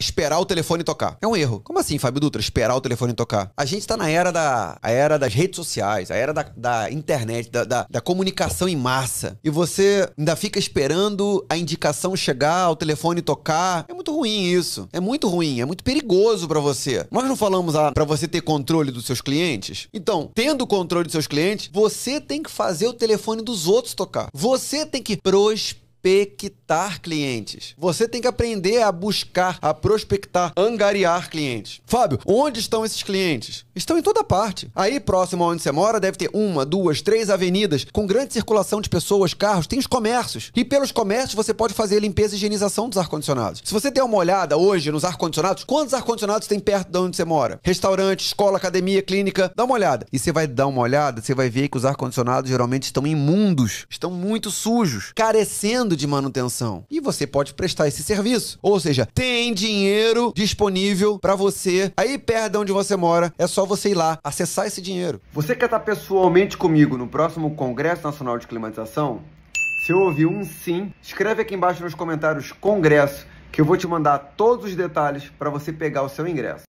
esperar o telefone tocar. É um erro. Como assim, Fábio Dutra, esperar o telefone tocar? A gente tá na era da a era das redes sociais, a era da, da internet, da, da, da comunicação em massa. E você ainda fica esperando a indicação chegar, o telefone tocar. É muito ruim isso. É muito ruim, é muito perigoso para você. Nós não falamos ah, para você ter controle dos seus clientes. Então, tendo controle dos seus clientes, você tem que fazer o telefone dos outros tocar. Você tem que prosperar prospectar clientes. Você tem que aprender a buscar, a prospectar, angariar clientes. Fábio, onde estão esses clientes? Estão em toda parte. Aí, próximo aonde você mora, deve ter uma, duas, três avenidas com grande circulação de pessoas, carros, tem os comércios. E pelos comércios você pode fazer a limpeza e higienização dos ar-condicionados. Se você der uma olhada hoje nos ar-condicionados, quantos ar-condicionados tem perto de onde você mora? Restaurante, escola, academia, clínica, dá uma olhada. E você vai dar uma olhada, você vai ver que os ar-condicionados geralmente estão imundos, estão muito sujos, carecendo de manutenção. E você pode prestar esse serviço. Ou seja, tem dinheiro disponível para você. Aí perto de onde você mora, é só você ir lá acessar esse dinheiro. Você quer estar pessoalmente comigo no próximo Congresso Nacional de Climatização? Se eu ouvir um sim, escreve aqui embaixo nos comentários Congresso, que eu vou te mandar todos os detalhes para você pegar o seu ingresso.